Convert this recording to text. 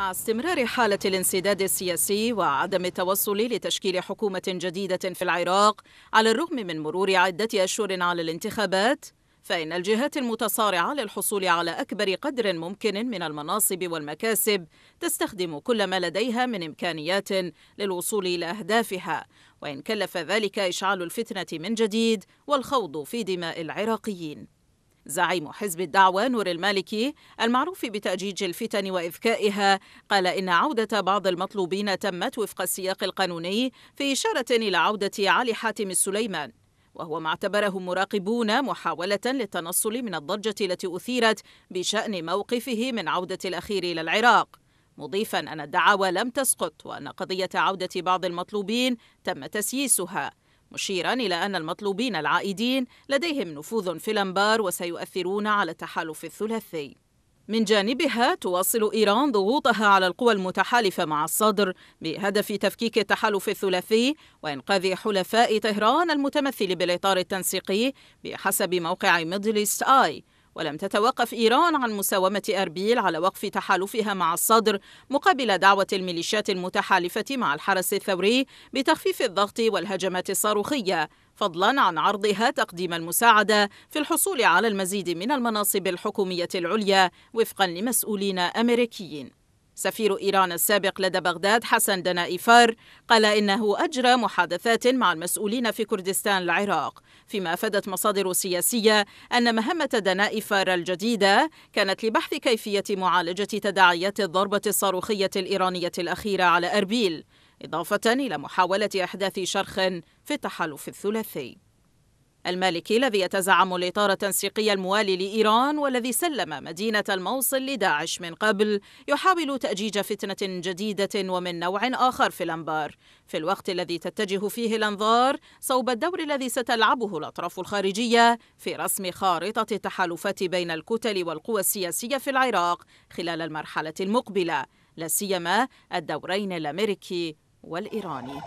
مع استمرار حالة الانسداد السياسي وعدم التوصل لتشكيل حكومة جديدة في العراق على الرغم من مرور عدة أشهر على الانتخابات فإن الجهات المتصارعة للحصول على أكبر قدر ممكن من المناصب والمكاسب تستخدم كل ما لديها من إمكانيات للوصول إلى أهدافها وإن كلف ذلك إشعال الفتنة من جديد والخوض في دماء العراقيين زعيم حزب الدعوة نور المالكي المعروف بتأجيج الفتن وإذكائها قال إن عودة بعض المطلوبين تمت وفق السياق القانوني في إشارة إلى عودة علي حاتم السليمان وهو ما اعتبره مراقبون محاولة للتنصل من الضجة التي أثيرت بشأن موقفه من عودة الأخير إلى العراق مضيفا أن الدعاوى لم تسقط وأن قضية عودة بعض المطلوبين تم تسييسها مشيرا إلى أن المطلوبين العائدين لديهم نفوذ في الأنبار وسيؤثرون على التحالف الثلاثي من جانبها تواصل إيران ضغوطها على القوى المتحالفة مع الصدر بهدف تفكيك التحالف الثلاثي وإنقاذ حلفاء طهران المتمثل بالإطار التنسيقي بحسب موقع ميدل إيست آي ولم تتوقف إيران عن مساومة أربيل على وقف تحالفها مع الصدر مقابل دعوة الميليشيات المتحالفة مع الحرس الثوري بتخفيف الضغط والهجمات الصاروخية فضلا عن عرضها تقديم المساعدة في الحصول على المزيد من المناصب الحكومية العليا وفقا لمسؤولين أمريكيين سفير إيران السابق لدى بغداد حسن دنائفار قال إنه أجرى محادثات مع المسؤولين في كردستان العراق فيما أفادت مصادر سياسية أن مهمة دنائفار الجديدة كانت لبحث كيفية معالجة تداعيات الضربة الصاروخية الإيرانية الأخيرة على أربيل إضافة إلى محاولة إحداث شرخ في التحالف الثلاثي المالكي الذي يتزعم الإطار التنسيقي الموالي لإيران والذي سلم مدينة الموصل لداعش من قبل يحاول تأجيج فتنة جديدة ومن نوع آخر في الأنبار في الوقت الذي تتجه فيه الأنظار صوب الدور الذي ستلعبه الأطراف الخارجية في رسم خارطة التحالفات بين الكتل والقوى السياسية في العراق خلال المرحلة المقبلة لا سيما الدورين الأمريكي والإيراني